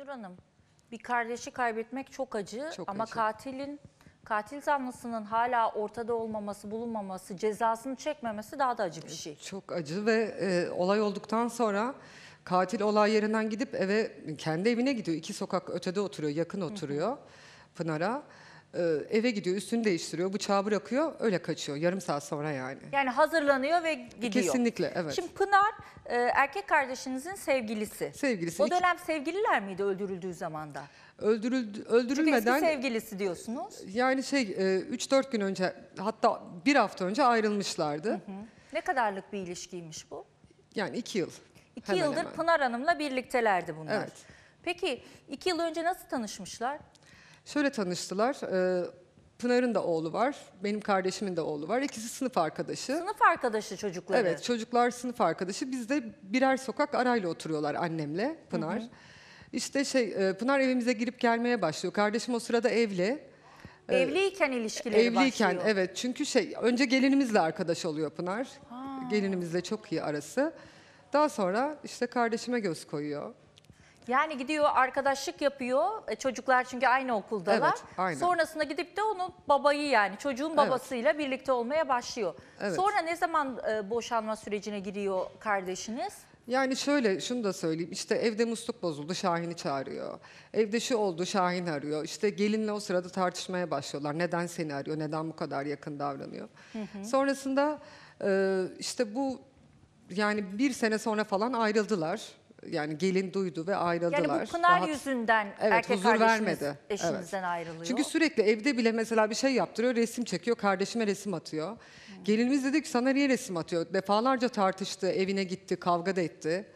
Müdür Hanım, bir kardeşi kaybetmek çok acı çok ama acı. katilin katil zanlısının hala ortada olmaması, bulunmaması, cezasını çekmemesi daha da acı bir şey. Çok acı ve e, olay olduktan sonra katil olay yerinden gidip eve kendi evine gidiyor. İki sokak ötede oturuyor, yakın oturuyor Pınar'a. E, eve gidiyor, üstünü değiştiriyor, bıçağı bırakıyor, öyle kaçıyor yarım saat sonra yani. Yani hazırlanıyor ve gidiyor. Kesinlikle evet. Şimdi Pınar e, erkek kardeşinizin sevgilisi. Sevgilisi. O dönem sevgililer miydi öldürüldüğü zamanda? Öldürüldü, öldürülmeden... Çünkü eski sevgilisi diyorsunuz. Yani şey 3-4 e, gün önce hatta bir hafta önce ayrılmışlardı. Hı hı. Ne kadarlık bir ilişkiymiş bu? Yani iki yıl. İki yıldır hemen. Pınar Hanım'la birliktelerdi bunlar. Evet. Peki iki yıl önce nasıl tanışmışlar? Şöyle tanıştılar. E, Pınar'ın da oğlu var. Benim kardeşimin de oğlu var. İkisi sınıf arkadaşı. Sınıf arkadaşı çocukları. Evet çocuklar sınıf arkadaşı. Biz de birer sokak arayla oturuyorlar annemle Pınar. Hı hı. İşte şey e, Pınar evimize girip gelmeye başlıyor. Kardeşim o sırada evli. E, evliyken ilişkileri Evliyken başlıyor. evet çünkü şey önce gelinimizle arkadaş oluyor Pınar. Ha. Gelinimizle çok iyi arası. Daha sonra işte kardeşime göz koyuyor. Yani gidiyor arkadaşlık yapıyor. E, çocuklar çünkü aynı okuldalar. Evet, aynen. Sonrasında gidip de onun babayı yani çocuğun babasıyla birlikte olmaya başlıyor. Evet. Sonra ne zaman e, boşanma sürecine giriyor kardeşiniz? Yani şöyle şunu da söyleyeyim işte evde musluk bozuldu Şahin'i çağırıyor. Evde şu oldu Şahin arıyor. İşte gelinle o sırada tartışmaya başlıyorlar. Neden seni arıyor? Neden bu kadar yakın davranıyor? Hı hı. Sonrasında e, işte bu yani bir sene sonra falan ayrıldılar yani gelin duydu ve ayrıldılar. Yani bu Pınar Rahat, yüzünden evet, erkek huzur vermedi. eşinizden evet. ayrılıyor. Çünkü sürekli evde bile mesela bir şey yaptırıyor, resim çekiyor, kardeşime resim atıyor. Hmm. Gelinimiz dedi ki sana niye resim atıyor? Defalarca tartıştı, evine gitti, kavga da etti.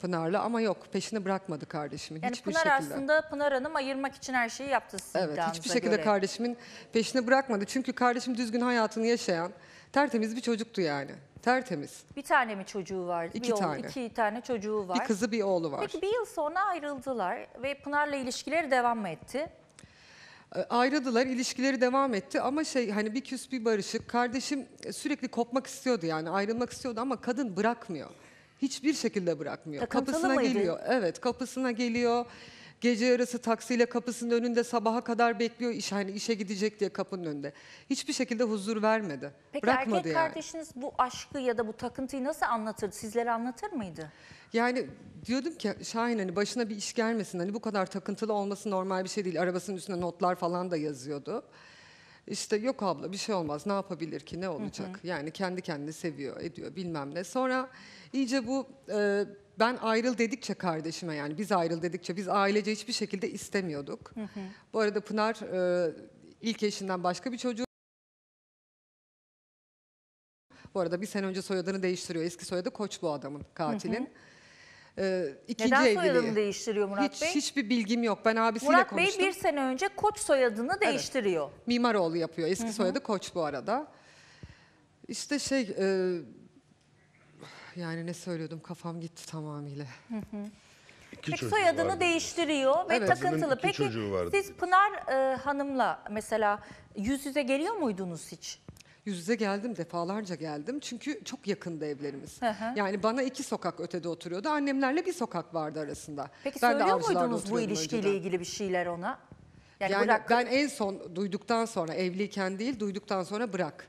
Pınar'la ama yok peşini bırakmadı kardeşimin yani hiçbir Pınar şekilde. aslında Pınar Hanım ayırmak için her şeyi yaptı sizin Evet hiçbir şekilde göre. kardeşimin peşini bırakmadı. Çünkü kardeşim düzgün hayatını yaşayan tertemiz bir çocuktu yani. Tertemiz. Bir tane mi çocuğu var? İki bir tane. İki tane çocuğu var. Bir kızı bir oğlu var. Peki bir yıl sonra ayrıldılar ve Pınar'la ilişkileri devam mı etti? Ee, ayrıldılar, ilişkileri devam etti ama şey hani bir küs bir barışık. Kardeşim sürekli kopmak istiyordu yani ayrılmak istiyordu ama kadın bırakmıyor. Hiçbir şekilde bırakmıyor. Takıntılı kapısına mıydı? geliyor. Evet, kapısına geliyor. Gece yarısı taksiyle kapısının önünde sabaha kadar bekliyor iş hani işe gidecek diye kapının önünde. Hiçbir şekilde huzur vermedi. Peki Bırakmadı erkek yani. kardeşiniz bu aşkı ya da bu takıntıyı nasıl anlatır? Sizlere anlatır mıydı? Yani diyordum ki Şahin hani başına bir iş gelmesin. Hani bu kadar takıntılı olması normal bir şey değil. Arabasının üstüne notlar falan da yazıyordu. İşte yok abla bir şey olmaz ne yapabilir ki ne olacak? Hı hı. Yani kendi kendini seviyor ediyor bilmem ne. Sonra iyice bu e, ben ayrıl dedikçe kardeşime yani biz ayrıl dedikçe biz ailece hiçbir şekilde istemiyorduk. Hı hı. Bu arada Pınar e, ilk eşinden başka bir çocuğu bu arada bir sene önce soyadını değiştiriyor. Eski soyadı Koç bu adamın, katilin. Hı hı. Ee, Neden evliliği. soyadını değiştiriyor Murat Hiç, Bey? Hiçbir bilgim yok. Ben abisiyle Murat konuştum. Murat Bey bir sene önce Koç soyadını değiştiriyor. Evet, Mimaroğlu yapıyor. Eski hı hı. soyadı Koç bu arada. İşte şey... E, yani ne söylüyordum kafam gitti tamamıyla. Peki soyadını vardı. değiştiriyor ve Evet. takıntılı. Peki siz Pınar e, Hanım'la mesela yüz yüze geliyor muydunuz hiç? Yüz yüze geldim defalarca geldim çünkü çok yakında evlerimiz. Hı hı. Yani bana iki sokak ötede oturuyordu annemlerle bir sokak vardı arasında. Peki söylüyor muydunuz bu ilişkiyle önceden. ilgili bir şeyler ona? Yani, Yani bırak ben en son duyduktan sonra evliyken değil duyduktan sonra bırak.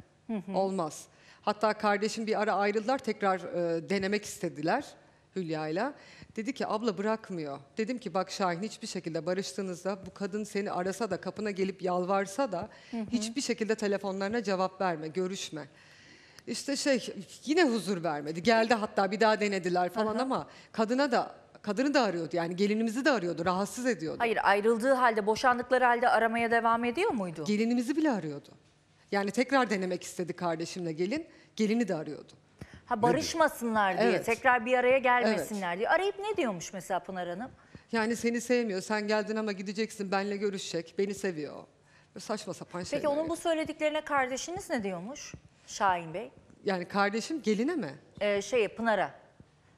Olmaz. Hatta kardeşim bir ara ayrıldılar tekrar e, denemek istediler Hülya'yla. Dedi ki abla bırakmıyor. Dedim ki bak Şahin hiçbir şekilde barıştığınızda bu kadın seni arasa da kapına gelip yalvarsa da hı hı. hiçbir şekilde telefonlarına cevap verme, görüşme. İşte şey yine huzur vermedi. Geldi hatta bir daha denediler falan Aha. ama kadına da kadını da arıyordu. Yani gelinimizi de arıyordu. Rahatsız ediyordu. Hayır ayrıldığı halde boşandıkları halde aramaya devam ediyor muydu? Gelinimizi bile arıyordu. Yani tekrar denemek istedi kardeşimle gelin. Gelini de arıyordu. Ha barışmasınlar diye, Evet. tekrar bir araya gelmesinler diye. Arayıp ne diyormuş mesela Pınar Hanım? Yani seni sevmiyor. Sen geldin ama gideceksin. Benle görüşecek. Beni seviyor. Böyle saçma sapan şeyler. Peki onun bu söylediklerine kardeşiniz ne diyormuş? Şahin Bey. Yani kardeşim geline mi? Ee, şey Pınar'a.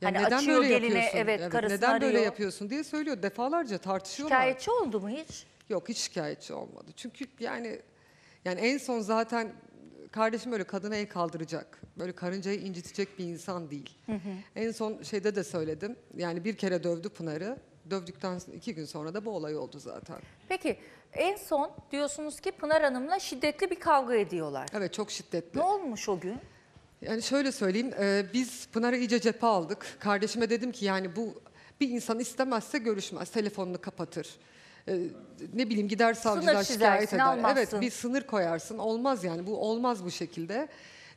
Yani hani neden açıyor böyle geline yapıyorsun? evet, karısını neden arıyor. böyle yapıyorsun diye söylüyor. Defalarca tartışıyorlar. Şikayetçi oldu mu hiç? Yok hiç şikayetçi olmadı. Çünkü yani yani en son zaten kardeşim böyle kadına el kaldıracak, böyle karıncayı incitecek bir insan değil. Hı hı. En son şeyde de söyledim. Yani bir kere dövdü Pınar'ı. Dövdükten iki gün sonra da bu olay oldu zaten. Peki en son diyorsunuz ki Pınar Hanım'la şiddetli bir kavga ediyorlar. Evet çok şiddetli. Ne olmuş o gün? Yani şöyle söyleyeyim, e, biz Pınar'ı iyice cephe aldık. Kardeşime dedim ki yani bu bir insan istemezse görüşmez, telefonunu kapatır. E, ne bileyim gider savcılar şikayet eder. almazsın. Evet bir sınır koyarsın. Olmaz yani bu olmaz bu şekilde.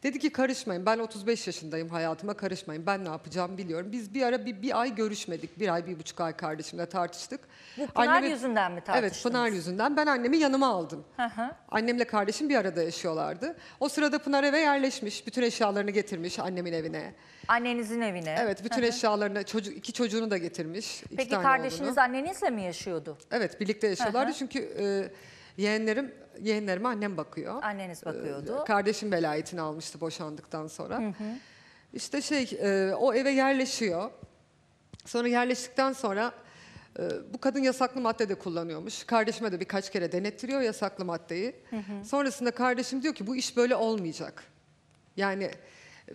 Dedi ki karışmayın ben 35 yaşındayım hayatıma karışmayın ben ne yapacağımı biliyorum. Biz bir ara bir, bir ay görüşmedik bir ay bir buçuk ay kardeşimle tartıştık. Bu Pınar Annemi, yüzünden mi tartıştınız? Evet Pınar yüzünden ben annemi yanıma aldım. Hı Annemle kardeşim bir arada yaşıyorlardı. O sırada Pınar eve yerleşmiş bütün eşyalarını getirmiş annemin evine. Annenizin evine. Evet bütün hı hı. eşyalarını çocuk, iki çocuğunu da getirmiş. Peki kardeşiniz olduğunu. annenizle mi yaşıyordu? Evet birlikte yaşıyorlardı hı hı. çünkü... E, Yeğenlerim yeğenlerime annem bakıyor. Anneniz bakıyordu. Ee, kardeşim velayetini almıştı boşandıktan sonra. Hı hı. İşte şey e, o eve yerleşiyor. Sonra yerleştikten sonra e, bu kadın yasaklı madde de kullanıyormuş. Kardeşime de birkaç kere denettiriyor yasaklı maddeyi. Hı hı. Sonrasında kardeşim diyor ki bu iş böyle olmayacak. Yani e,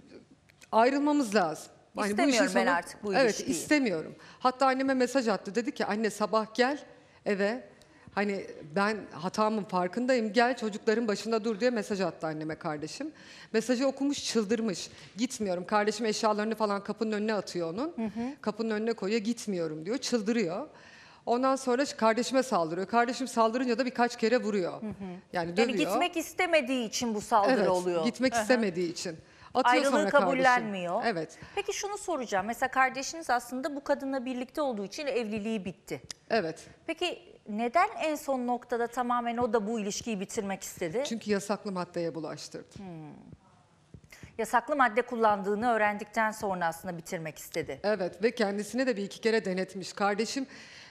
ayrılmamız lazım. Yani istemiyorum bu ben artık bu evet, ilişkiyi. Evet istemiyorum. Hatta anneme mesaj attı. Dedi ki anne sabah gel eve Hani ben hatamın farkındayım. Gel çocukların başında dur diye mesaj attı anneme kardeşim. Mesajı okumuş çıldırmış. Gitmiyorum. Kardeşim eşyalarını falan kapının önüne atıyor onun. Hı hı. Kapının önüne koyuyor. Gitmiyorum diyor. Çıldırıyor. Ondan sonra kardeşime saldırıyor. Kardeşim saldırınca da birkaç kere vuruyor. Hı hı. Yani dövüyor. Yani gitmek istemediği için bu saldırı evet, oluyor. Gitmek hı hı. istemediği için. Atıyor Ayrılığı kabullenmiyor. Kardeşim. Evet. Peki şunu soracağım. Mesela kardeşiniz aslında bu kadınla birlikte olduğu için evliliği bitti. Evet. Peki neden en son noktada tamamen o da bu ilişkiyi bitirmek istedi? Çünkü yasaklı maddeye bulaştırdı. Hmm. Yasaklı madde kullandığını öğrendikten sonra aslında bitirmek istedi. Evet ve kendisine de bir iki kere denetmiş. Kardeşim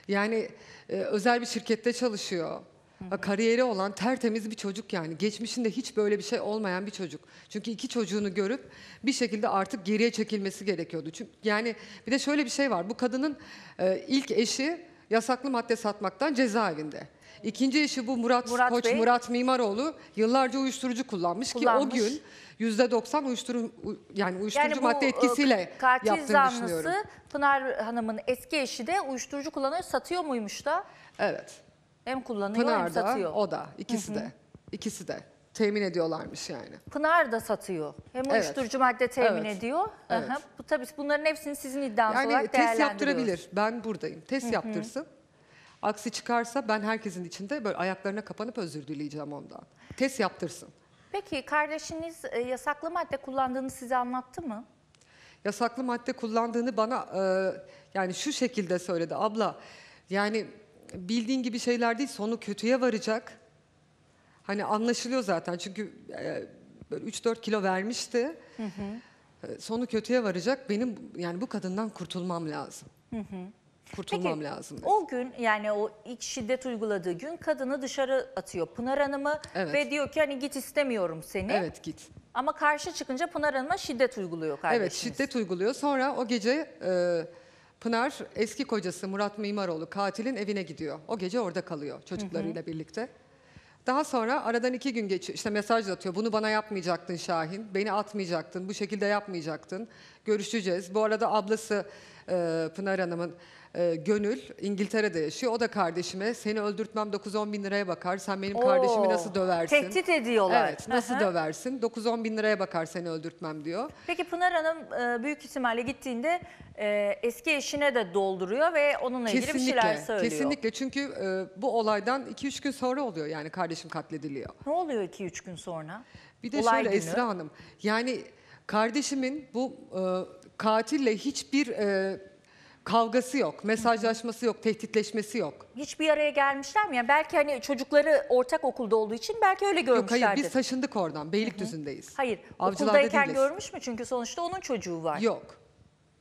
yani e, özel bir şirkette çalışıyor. Hı hı. Kariyeri olan tertemiz bir çocuk yani. Geçmişinde hiç böyle bir şey olmayan bir çocuk. Çünkü iki çocuğunu görüp bir şekilde artık geriye çekilmesi gerekiyordu. Çünkü yani bir de şöyle bir şey var. Bu kadının e, ilk eşi yasaklı madde satmaktan cezaevinde. İkinci işi bu Murat, Murat Koç Bey. Murat Mimaroğlu yıllarca uyuşturucu kullanmış, kullanmış. ki o gün yüzde doksan uyuşturucu yani uyuşturucu yani madde e, etkisiyle katil yaptığını zanlısı, düşünüyorum. Pınar Hanım'ın eski eşi de uyuşturucu kullanıyor satıyor muymuş da? Evet. Hem kullanıyor Pınar hem satıyor. Da, o da ikisi Hı -hı. de ikisi de temin ediyorlarmış yani. Pınar da satıyor. Hem uyuşturucu madde temin Evet. ediyor. Evet. bu tabii bunların hepsini sizin iddianız Yani olarak test yaptırabilir. Ben buradayım. Test yaptırsın. Aksi çıkarsa ben herkesin içinde böyle ayaklarına kapanıp özür dileyeceğim ondan. Test yaptırsın. Peki kardeşiniz e, yasaklı madde kullandığını size anlattı mı? yasaklı madde kullandığını bana e, yani şu şekilde söyledi abla yani bildiğin gibi şeyler değil sonu kötüye varacak Hani anlaşılıyor zaten çünkü e, böyle 3-4 kilo vermişti. Hı hı. E, sonu kötüye varacak. Benim yani bu kadından kurtulmam lazım. Hı hı. Kurtulmam Peki, lazım. Dedi. O gün yani o ilk şiddet uyguladığı gün kadını dışarı atıyor Pınar Hanım'ı evet. ve diyor ki hani git istemiyorum seni. Evet git. Ama karşı çıkınca Pınar Hanım'a şiddet uyguluyor kardeşiniz. Evet şiddet uyguluyor. Sonra o gece e, Pınar eski kocası Murat Mimaroğlu katilin evine gidiyor. O gece orada kalıyor çocuklarıyla hı hı. birlikte. Daha sonra aradan iki gün geçiyor. İşte mesaj atıyor. Bunu bana yapmayacaktın Şahin. Beni atmayacaktın. Bu şekilde yapmayacaktın görüşeceğiz. Bu arada ablası e, Pınar Hanım'ın e, Gönül İngiltere'de yaşıyor. O da kardeşime seni öldürtmem 9-10 bin liraya bakar. Sen benim Oo, kardeşimi nasıl döversin? Tehdit ediyorlar. Evet nasıl Aha. döversin? 9-10 bin liraya bakar seni öldürtmem diyor. Peki Pınar Hanım e, büyük ihtimalle gittiğinde e, eski eşine de dolduruyor ve onunla ilgili kesinlikle, bir şeyler söylüyor. Kesinlikle çünkü e, bu olaydan 2-3 gün sonra oluyor yani kardeşim katlediliyor. Ne oluyor 2-3 gün sonra? Bir de Olay şöyle günü. Esra Hanım yani Kardeşimin bu e, katille hiçbir e, kavgası yok, mesajlaşması yok, tehditleşmesi yok. Hiçbir araya gelmişler mi? Yani belki hani çocukları ortak okulda olduğu için belki öyle Yok hayır biz taşındık oradan, Beylikdüzü'ndeyiz. Hayır, Avcılar'da okuldayken değiliz. görmüş mü? Çünkü sonuçta onun çocuğu var. Yok.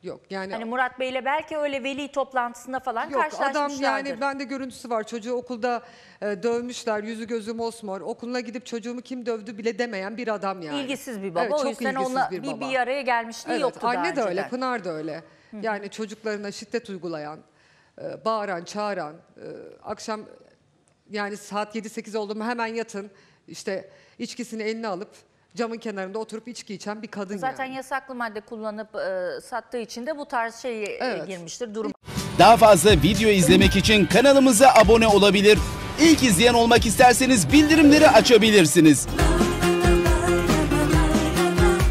Yok yani Hani Murat ile belki öyle veli toplantısında falan yok adam yani ben de görüntüsü var çocuğu okulda e, dövmüşler yüzü gözü mosmor okuluna gidip çocuğumu kim dövdü bile demeyen bir adam yani. İlgisiz bir baba. Evet, çok o yüzden ilgisiz onunla bir, bir, baba. araya gelmişliği Evet, yoktu Anne de öyle, Pınar da öyle. Yani çocuklarına şiddet uygulayan, e, bağıran, çağıran, e, akşam yani saat 7-8 oldu mu hemen yatın, işte içkisini eline alıp camın kenarında oturup içki içen bir kadın Zaten yani. yasaklı madde kullanıp e, sattığı için de bu tarz şey e, Evet. girmiştir durum. Daha fazla video izlemek için kanalımıza abone olabilir. İlk izleyen olmak isterseniz bildirimleri açabilirsiniz.